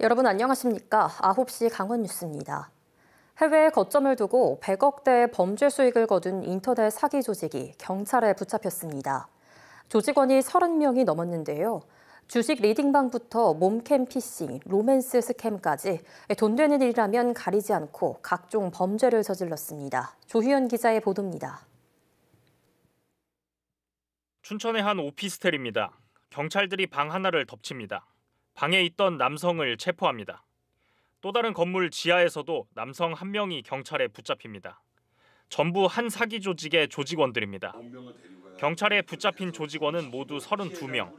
여러분 안녕하십니까? 9시 강원 뉴스입니다. 해외에 거점을 두고 100억대의 범죄 수익을 거둔 인터넷 사기 조직이 경찰에 붙잡혔습니다. 조직원이 30명이 넘었는데요. 주식 리딩방부터 몸캠 피싱, 로맨스 스캠까지 돈 되는 일이라면 가리지 않고 각종 범죄를 저질렀습니다. 조희연 기자의 보도입니다. 춘천의 한 오피스텔입니다. 경찰들이 방 하나를 덮칩니다. 방에 있던 남성을 체포합니다. 또 다른 건물 지하에서도 남성 한 명이 경찰에 붙잡힙니다. 전부 한 사기 조직의 조직원들입니다. 경찰에 붙잡힌 조직원은 모두 32명.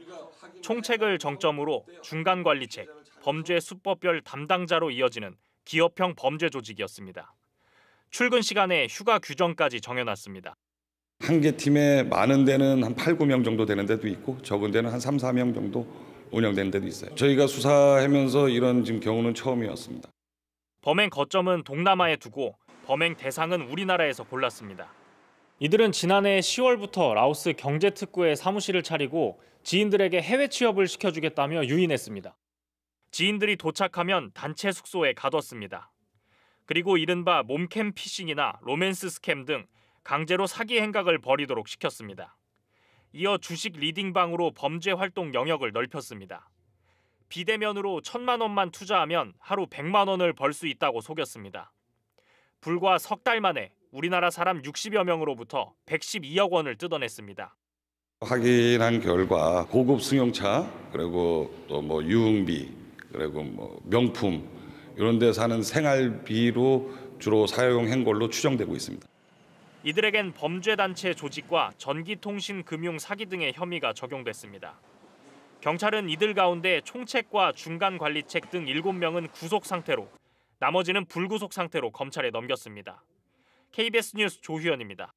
총책을 정점으로 중간 관리책, 범죄 수법별 담당자로 이어지는 기업형 범죄 조직이었습니다. 출근 시간에 휴가 규정까지 정해놨습니다. 한 개 팀에 많은 데는 한 8, 9명 정도 되는 데도 있고 적은 데는 한 3, 4명 정도 운영된 데도 있어요. 저희가 수사하면서 이런 지금 경우는 처음이었습니다. 범행 거점은 동남아에 두고 범행 대상은 우리나라에서 골랐습니다. 이들은 지난해 10월부터 라오스 경제특구에 사무실을 차리고 지인들에게 해외 취업을 시켜주겠다며 유인했습니다. 지인들이 도착하면 단체 숙소에 가뒀습니다. 그리고 이른바 몸캠 피싱이나 로맨스 스캠 등 강제로 사기 행각을 벌이도록 시켰습니다. 이어 주식 리딩방으로 범죄 활동 영역을 넓혔습니다. 비대면으로 천만 원만 투자하면 하루 백만 원을 벌 수 있다고 속였습니다. 불과 석 달 만에 우리나라 사람 60여 명으로부터 112억 원을 뜯어냈습니다. 확인한 결과 고급 승용차 그리고 또 뭐 유흥비 그리고 뭐 명품 이런 데 사는 생활비로 주로 사용한 걸로 추정되고 있습니다. 이들에겐 범죄단체 조직과 전기통신금융 사기 등의 혐의가 적용됐습니다. 경찰은 이들 가운데 총책과 중간관리책 등 7명은 구속 상태로 나머지는 불구속 상태로 검찰에 넘겼습니다. KBS 뉴스 조희연입니다.